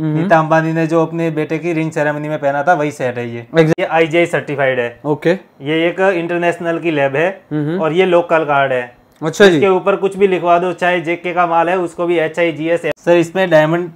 हम्म। नीता अंबानी ने जो अपने बेटे की रिंग सेरेमनी में पहना था वही सेट है ये आई ये आईजीआई सर्टिफाइड है ओके ये एक इंटरनेशनल की लैब है और ये लोकल कार्ड है अच्छा इसके ऊपर कुछ भी लिखवा दो चाहे जेके का माल है उसको भी H I G S sir इसमें डायमंड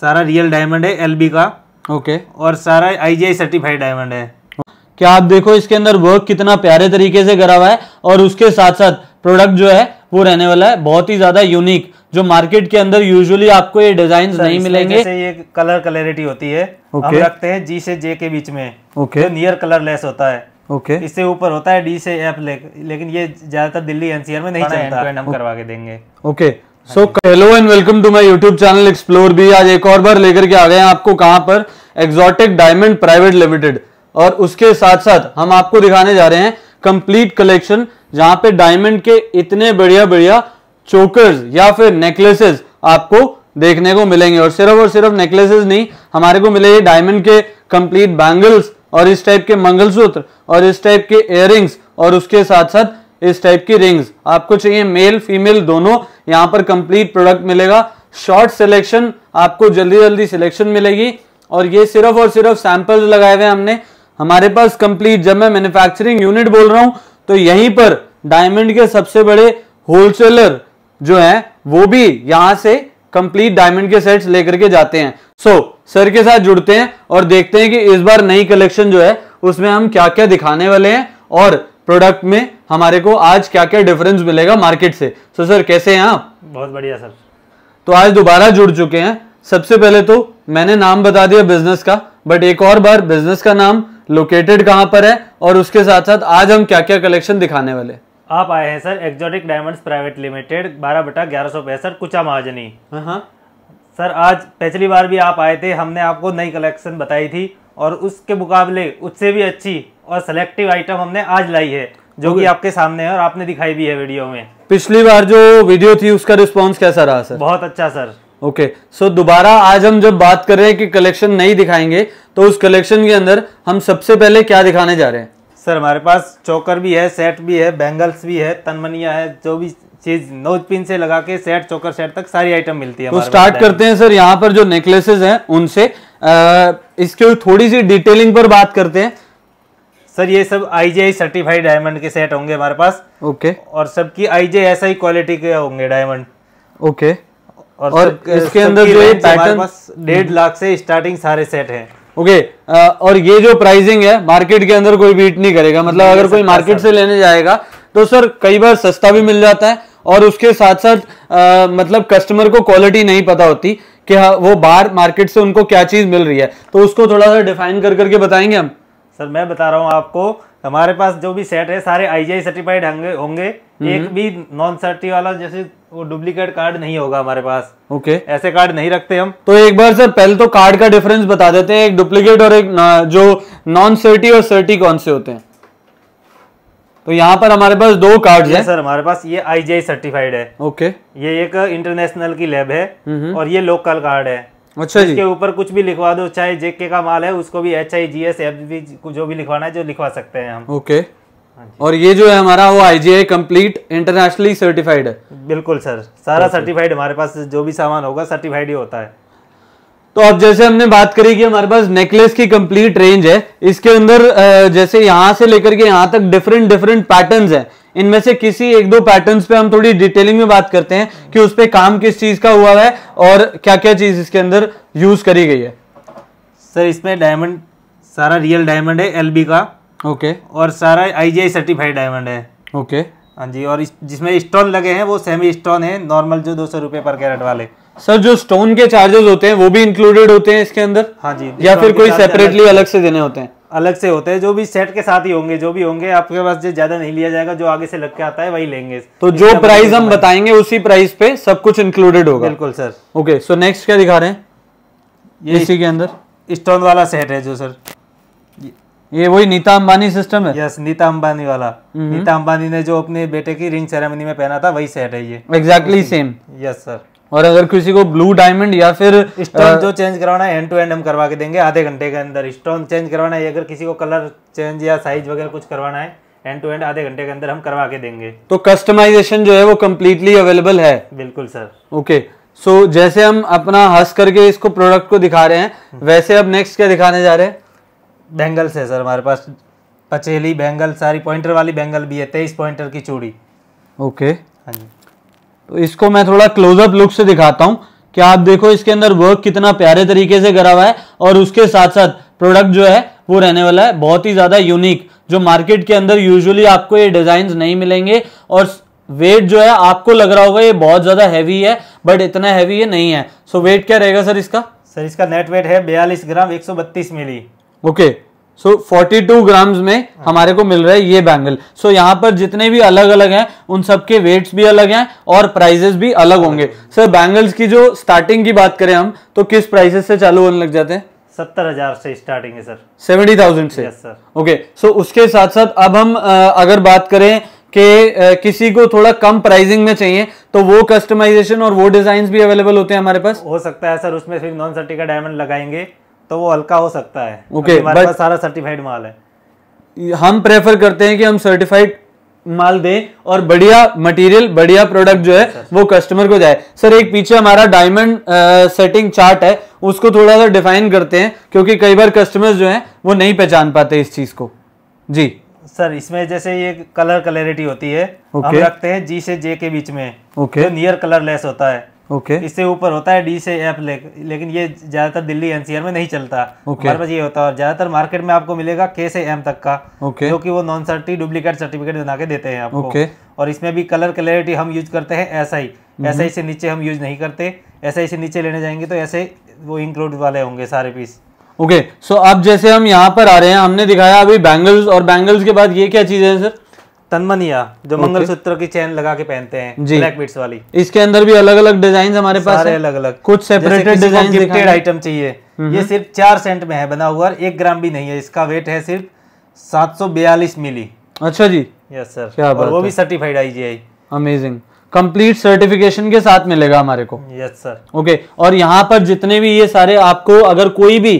सारा रियल डायमंड है बी का ओके और सारा आईजीआई सर्टिफाइड डायमंड है क्या आप देखो इसके अंदर वर्क कितना प्यारे तरीके से करा हुआ है और उसके साथ साथ प्रोडक्ट जो है वो रहने वाला है बहुत ही ज्यादा यूनिक जो मार्केट के अंदर यूजुअली आपको ये डिजाइन नहीं मिलेंगे जैसे ये कलर कलरिटी होती है okay. हम रखते हैं जी से जे के बीच में okay okay. Near colourless होता है ओके okay. इससे ऊपर होता है डी से एफ ले, लेकिन ये ज्यादातर दिल्ली एनसीआर में नहीं चलता हम करवा के देंगे okay so hello and welcome to my YouTube channel explore भी आज एक और बार लेकर के आ गए हैं आपको कहां पर एक्सोटिक डायमंड प्राइवेट लिमिटेड और उसके साथ साथ हम आपको दिखाने जा रहे हैं कंप्लीट कलेक्शन जहां पे डायमंड के इतने बढ़िया बढ़िया चोकर्स या फिर नेकलेसेस आपको देखने को मिलेंगे और सिर्फ और सिर्फ नेकलेसेस नहीं हमारे को मिले डायमंड के कंप्लीट बैंगल्स और इस टाइप के मंगलसूत्र और इस टाइप के इयर और उसके साथ साथ इस टाइप की रिंग्स आपको चाहिए मेल फीमेल दोनों यहां पर कंप्लीट प्रोडक्ट मिलेगा शॉर्ट सिलेक्शन आपको जल्दी जल्दी सिलेक्शन मिलेगी और ये सिर्फ और सिर्फ सैंपल्स लगाए हुए हमने हमारे पास कंप्लीट जब मैं मैन्युफैक्चरिंग यूनिट बोल रहा हूं तो यहीं पर डायमंड के सबसे बड़े होलसेलर जो है वो भी यहां से कंप्लीट डायमंड के सेट्स लेकर के जाते हैं सो so, सर के साथ जुड़ते हैं और देखते हैं कि इस बार नई कलेक्शन जो है उसमें हम क्या क्या दिखाने वाले हैं और प्रोडक्ट में हमारे को आज क्या क्या डिफरेंस मिलेगा मार्केट से सो so, सर कैसे हैं आप बहुत बढ़िया सर तो आज दोबारा जुड़ चुके हैं सबसे पहले तो मैंने नाम बता दिया बिजनेस का बट एक और बार बिजनेस का नाम लोकेटेड कहां पर है और उसके साथ साथ आज हम क्या क्या कलेक्शन दिखाने वाले हैं आप आए हैं sir exotic diamonds private limited बारह बटा ग्यारह सौ पैंसठ कुचा महाजनी हाँ, हाँ। सर आज पिछली बार भी आप आए थे हमने आपको नई कलेक्शन बताई थी और उसके मुकाबले उससे भी अच्छी और सेलेक्टिव आइटम हमने आज लाई है जो कि आपके सामने है और आपने दिखाई भी है वीडियो में पिछली बार जो वीडियो थी उसका रिस्पॉन्स कैसा रहा सर बहुत अच्छा सर ओके सो दोबारा आज हम जब बात कर रहे हैं कि कलेक्शन नहीं दिखाएंगे तो उस कलेक्शन के अंदर हम सबसे पहले क्या दिखाने जा रहे हैं सर हमारे पास चौकर भी है सेट भी है बैंगल्स भी है तनमनिया है जो भी चीज नोज पिन से लगा के सेट चौकर सेट तक सारी आइटम मिलती है तो स्टार्ट करते हैं सर यहाँ पर जो नेकलेसेस हैं उनसे इसके थोड़ी सी डिटेलिंग पर बात करते हैं सर ये सब आईजीआई सर्टिफाइड डायमंड के सेट होंगे हमारे पास ओके और सबकी ही क्वालिटी के होंगे डायमंड ओके और, और इसके अंदर जो पैटर्न डेढ़ लाख से स्टार्टिंग सारे सेट हैं ओके uh, और ये जो प्राइसिंग है मार्केट के अंदर कोई बीट नहीं करेगा मतलब अगर कोई मार्केट से लेने जाएगा तो सर कई बार सस्ता भी मिल जाता है और उसके साथ साथ uh, मतलब कस्टमर को क्वालिटी नहीं पता होती कि हाँ वो बाहर मार्केट से उनको क्या चीज़ मिल रही है तो उसको थोड़ा सा डिफाइन कर करके बताएंगे हम सर मैं बता रहा हूँ आपको हमारे पास जो भी सेट है सारे आई सर्टिफाइड होंगे हम्म। एक भी नॉन सर्टी वाला जैसे वो डुप्लीकेट कार्ड नहीं होगा हमारे पास ओके okay. ऐसे कार्ड नहीं रखते हम तो एक बार सर पहले तो कार्ड का डिफरेंस बता देते हैं एक डुप्लीकेट और एक जो नॉन सर्टी और सर्टी कौन से होते हैं तो यहाँ पर हमारे पास दो कार्ड है सर हमारे पास ये आईजीआई सर्टिफाइड है ओके okay. ये एक इंटरनेशनल की लैब है हम्म। और ये लोकल कार्ड है अच्छा इसके ऊपर कुछ भी लिखवा दो चाहे जेके का माल है उसको भी H I G S F जो भी लिखवाना है जो लिखवा सकते हैं हम ओके okay. हाँ और ये जो है हमारा वो I G I complete internationally certified है बिल्कुल सर सारा सर्टिफाइड हमारे पास जो भी सामान होगा सर्टिफाइड ही होता है तो अब जैसे हमने बात करी कि हमारे पास नेकलेस की कंप्लीट रेंज है इसके अंदर जैसे यहाँ से लेकर के यहाँ तक डिफरेंट डिफरेंट पैटर्न्स हैं इनमें से किसी एक दो पैटर्न्स पे हम थोड़ी डिटेलिंग में बात करते हैं कि उस पर काम किस चीज का हुआ है और क्या क्या चीज इसके अंदर यूज करी गई है सर इसमें डायमंड सारा रियल डायमंड है एलबी का ओके और सारा आई जी सर्टिफाइड डायमंड है ओके हाँ जी और जिसमें स्टोन लगे हैं वो सेमी स्टोन है नॉर्मल जो दो सौ रुपये पर कैरेट वाले सर जो स्टोन के चार्जेस होते हैं वो भी इंक्लूडेड होते हैं इसके अंदर हाँ जी या फिर कोई सेपरेटली अलग से देने होते हैं अलग से होते हैं जो भी सेट के साथ ही होंगे जो भी होंगे आपके पास जो ज्यादा नहीं लिया जाएगा जो आगे से लग के आता है वही लेंगे तो जो प्राइस मतलब हम बताएंगे उसी प्राइस पे सब कुछ इंक्लूडेड होगा बिल्कुल सर ओके सो नेक्स्ट क्या दिखा रहे हैं ये इसी के अंदर स्टोन वाला सेट है जो सर ये वही नीता अंबानी सिस्टम है यस नीता अंबानी वाला हम्म। नीता अंबानी ने जो अपने बेटे की रिंग सेरेमनी में पहना था वही सेट है ये एग्जैक्टली सेम यस सर और अगर किसी को ब्लू डायमंड या फिर स्टोन जो चेंज करवाना है एंड टू एंड हम करवा के देंगे आधे घंटे के अंदर स्टोन चेंज करवाना है अगर किसी को कलर चेंज या साइज वगैरह कुछ करवाना है एंड टू एंड आधे घंटे के अंदर हम करवा के देंगे तो कस्टमाइजेशन जो है वो कम्प्लीटली अवेलेबल है बिल्कुल सर ओके सो जैसे हम अपना हंस करके इसको प्रोडक्ट को दिखा रहे हैं हम्म। वैसे अब नेक्स्ट क्या दिखाने जा रहे हैं बैंगल्स है सर हमारे पास पचेली बैंगल सारी पॉइंटर वाली बैंगल भी है तेईस पॉइंटर की चूड़ी ओके हाँ जी तो इसको मैं थोड़ा क्लोजअप लुक से दिखाता हूँ क्या आप देखो इसके अंदर वर्क कितना प्यारे तरीके से करा हुआ है और उसके साथ साथ प्रोडक्ट जो है वो रहने वाला है बहुत ही ज़्यादा यूनिक जो मार्केट के अंदर यूजुअली आपको ये डिज़ाइन नहीं मिलेंगे और वेट जो है आपको लग रहा होगा ये बहुत ज़्यादा हैवी है बट इतना हैवी ये नहीं है सो वेट क्या रहेगा सर इसका सर इसका नेट वेट है बयालीस ग्राम एक मिली okay so forty two grams में हमारे को मिल रहा है ये बैंगल सो so, यहाँ पर जितने भी अलग अलग हैं उन सब के वेट्स भी अलग हैं और प्राइजेस भी अलग होंगे सर बैंगल्स की जो स्टार्टिंग की बात करें हम तो किस प्राइसेस से चालू होने लग जाते हैं सत्तर हजार से स्टार्टिंग है सर सेवेंटी थाउजेंड से ओके ओके सो उसके साथ साथ अब हम अगर बात करें कि किसी को थोड़ा कम प्राइसिंग में चाहिए तो वो कस्टमाइजेशन और वो डिजाइन भी अवेलेबल होते हैं हमारे पास हो सकता है सर उसमें फिर नॉन सर्टिका डायमंड लगाएंगे तो वो हल्का हो सकता है ओके okay, हमारे पास सारा सर्टिफाइड माल है हम प्रेफर करते हैं कि हम सर्टिफाइड माल दें और बढ़िया मटेरियल बढ़िया प्रोडक्ट जो है वो कस्टमर को जाए सर एक पीछे हमारा डायमंड सेटिंग चार्ट है उसको थोड़ा सा डिफाइन करते हैं क्योंकि कई बार कस्टमर्स जो हैं वो नहीं पहचान पाते इस चीज को जी सर इसमें जैसे ये कलर क्लैरिटी होती है okay. हम रखते हैं जी से जे के बीच में okay. जो नियर कलर लेस होता है ओके okay. इससे ऊपर होता है डी से एफ ले, लेकिन ये ज्यादातर दिल्ली एनसीआर में नहीं चलता okay. ये होता है और ज्यादातर मार्केट में आपको मिलेगा के से एम तक का okay. जो कि वो नॉन सर्टी डुप्लीकेट सर्टिफिकेट बना के देते हैं आपको okay. और इसमें भी कलर क्लैरिटी हम यूज करते हैं एस आई एस आई से नीचे हम यूज नहीं करते एस आई से नीचे लेने जाएंगे तो ऐसे वो इंक्लूड वाले होंगे सारे पीस ओके सो अब जैसे हम यहाँ पर आ रहे हैं हमने दिखाया अभी बैंगल्स और बैंगल्स के बाद ये क्या चीज़ है सर तनमनिया जो okay. मंगलसूत्र की चैन लगा के पहनते हैं ब्लैक बीट्स वाली इसके अंदर भी अलग अलग डिजाइन हमारे पास है अलग अलग कुछ सेपरेटेड डिजाइन गिफ्टेड आइटम चाहिए ये सिर्फ चार सेंट में है बना हुआ एक ग्राम भी नहीं है इसका वेट है सिर्फ सात सौ बयालीस मिली अच्छा जी यस सर क्या और वो भी certified I G amazing complete certification के साथ मिलेगा हमारे को यस सर ओके और यहाँ पर जितने भी ये सारे आपको अगर कोई भी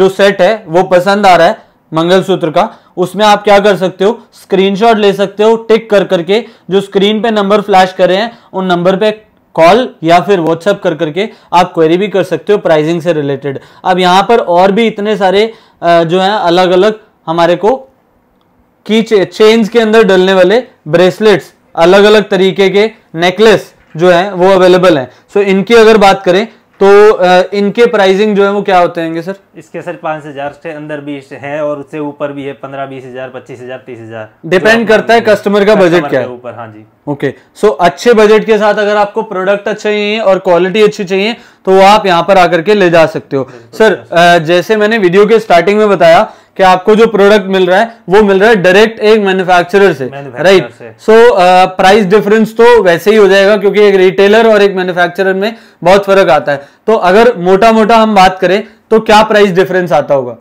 जो सेट है वो पसंद आ रहा है मंगलसूत्र का उसमें आप क्या कर सकते हो स्क्रीनशॉट ले सकते हो टिक कर करके जो स्क्रीन पे नंबर फ्लैश करे हैं उन नंबर पे कॉल या फिर व्हाट्सएप कर करके आप क्वेरी भी कर सकते हो प्राइसिंग से रिलेटेड अब यहाँ पर और भी इतने सारे जो है अलग अलग हमारे को की चेंज के अंदर डलने वाले ब्रेसलेट्स अलग अलग तरीके के नेकलेस जो है वो अवेलेबल हैं सो so, इनकी अगर बात करें तो इनके प्राइसिंग जो है वो क्या होते हैं सर इसके सर पांच हजार से अंदर भी है और उससे ऊपर भी है पंद्रह बीस हजार पच्चीस हजार तीस हजार डिपेंड करता है कस्टमर का बजट क्या है ऊपर हाँ जी ओके सो so, अच्छे बजट के साथ अगर आपको प्रोडक्ट अच्छे चाहिए और क्वालिटी अच्छी चाहिए तो आप यहाँ पर आकर के ले जा सकते हो सर जैसे मैंने वीडियो के स्टार्टिंग में बताया कि आपको जो प्रोडक्ट मिल रहा है वो मिल रहा है डायरेक्ट एक मैन्युफैक्चरर से राइट सो प्राइस डिफरेंस तो वैसे ही हो जाएगा क्योंकि एक रिटेलर और एक मैन्युफैक्चरर में बहुत फर्क आता है तो अगर मोटा मोटा हम बात करें तो क्या प्राइस डिफरेंस आता होगा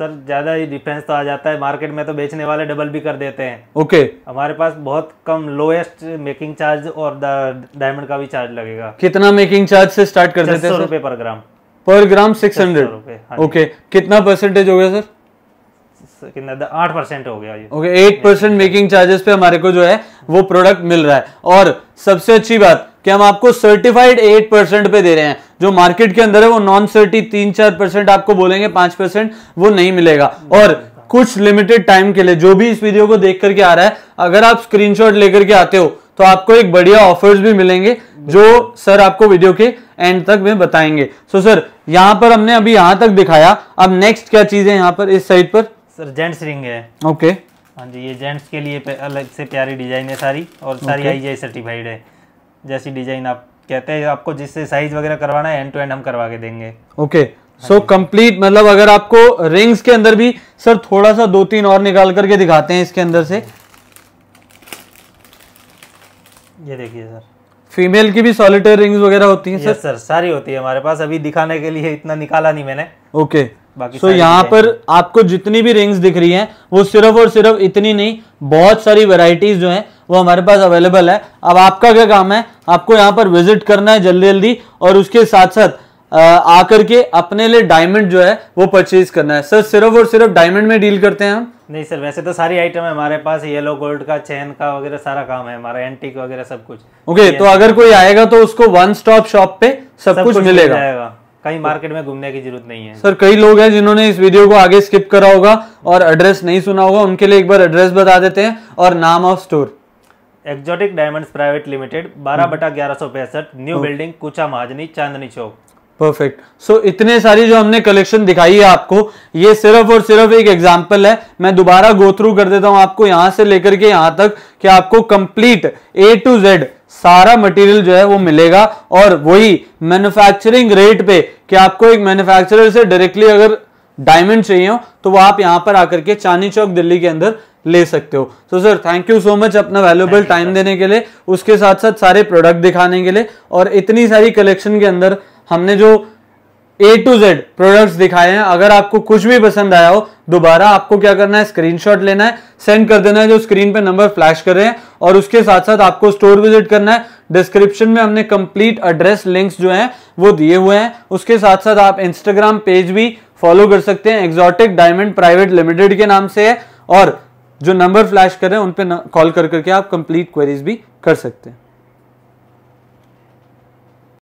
सर ज्यादा ही डिफरेंस तो आ जाता है मार्केट में तो बेचने वाले डबल भी कर देते हैं ओके okay. हमारे पास बहुत कम लोएस्ट मेकिंग चार्ज और डायमंड का भी चार्ज लगेगा कितना मेकिंग चार्ज से स्टार्ट कर देते हैं रुपए पर ग्राम पर ग्राम सिक्स हंड्रेड ओके कितना परसेंटेज हो गया सर परसेंट मेकिंग चार्जेस पे हमारे को जो है वो प्रोडक्ट मिल रहा है और सबसे अच्छी बात कि हम आपको सर्टिफाइड एट परसेंट पे दे रहे हैं जो मार्केट के अंदर है वो नॉन सर्टी तीन चार परसेंट आपको बोलेंगे पांच परसेंट वो नहीं मिलेगा और कुछ लिमिटेड टाइम के लिए जो भी इस वीडियो को देख करके आ रहा है अगर आप स्क्रीनशॉट लेकर के आते हो तो आपको एक बढ़िया ऑफर्स भी मिलेंगे जो सर आपको वीडियो के एंड तक में बताएंगे सो so, सर यहां पर हमने अभी यहां तक दिखाया अब नेक्स्ट क्या चीज है यहां पर इस साइड पर सर जेंट्स रिंग है ओके हाँ जी ये जेंट्स के लिए अलग से प्यारी डिजाइन है सारी और सारी आई आई सर्टिफाइड है जैसी डिजाइन आप कहते हैं आपको जिससे साइज वगैरह करवाना है एंड टू एंड हम करवा के देंगे ओके सो कंप्लीट मतलब अगर आपको रिंग्स के अंदर भी सर थोड़ा सा दो तीन और निकाल करके दिखाते हैं इसके अंदर से ये देखिए सर फीमेल की भी सॉलिटेर रिंग्स वगैरह होती हैं सर सर सारी होती है हमारे पास अभी दिखाने के लिए इतना निकाला नहीं मैंने ओके okay. बाकी so, यहाँ पर आपको जितनी भी रिंग्स दिख रही हैं वो सिर्फ और सिर्फ इतनी नहीं बहुत सारी वेराइटीज जो हैं वो हमारे पास अवेलेबल है अब आपका क्या काम है आपको यहाँ पर विजिट करना है जल्दी जल्दी और उसके साथ साथ आकर के अपने लिए डायमंड जो है वो परचेज करना है सर सिर्फ और सिर्फ डायमंड में डील करते हैं हम नहीं सर वैसे तो सारी आइटम है हमारे पास येलो गोल्ड का चैन का वगैरह सारा काम है हमारा एंटीक वगैरह सब कुछ ओके तो अगर कोई आएगा तो उसको वन स्टॉप शॉप पे सब, सब कुछ, कुछ मिलेगा कहीं मार्केट में घूमने की जरूरत नहीं है सर कई लोग हैं जिन्होंने इस वीडियो को आगे स्किप करा होगा और एड्रेस नहीं सुना होगा उनके लिए एक बार एड्रेस बता देते हैं और नाम of store exotic diamonds private limited बारह हम्म। बटा ग्यारह सौ पैंसठ न्यू बिल्डिंग कुचा महाजनी चांदनी चौक परफेक्ट सो so, इतने सारी जो हमने कलेक्शन दिखाई है आपको ये सिर्फ और सिर्फ एक एग्जाम्पल है मैं दोबारा गो थ्रू कर देता हूं आपको यहां से लेकर के यहां तक कि आपको कंप्लीट ए टू जेड सारा मटेरियल जो है वो मिलेगा और वही मैन्युफैक्चरिंग रेट पे कि आपको एक मैन्युफैक्चरर से डायरेक्टली अगर डायमंड चाहिए हो तो वो आप यहां पर आकर के चांदी चौक दिल्ली के अंदर ले सकते हो तो sir thank you so much अपना वैल्यूबल टाइम देने के लिए उसके साथ साथ सारे प्रोडक्ट दिखाने के लिए और इतनी सारी कलेक्शन के अंदर हमने जो ए टू जेड प्रोडक्ट्स दिखाए हैं अगर आपको कुछ भी पसंद आया हो दोबारा आपको क्या करना है स्क्रीनशॉट लेना है सेंड कर देना है जो स्क्रीन पे नंबर फ्लैश कर रहे हैं और उसके साथ साथ आपको स्टोर विजिट करना है डिस्क्रिप्शन में हमने कंप्लीट एड्रेस लिंक्स जो हैं वो दिए हुए हैं उसके साथ साथ आप इंस्टाग्राम पेज भी फॉलो कर सकते हैं एक्जॉटिक डायमंड प्राइवेट लिमिटेड के नाम से है और जो नंबर फ्लैश कर रहे हैं उन पर कॉल कर करके आप कंप्लीट क्वेरीज भी कर सकते हैं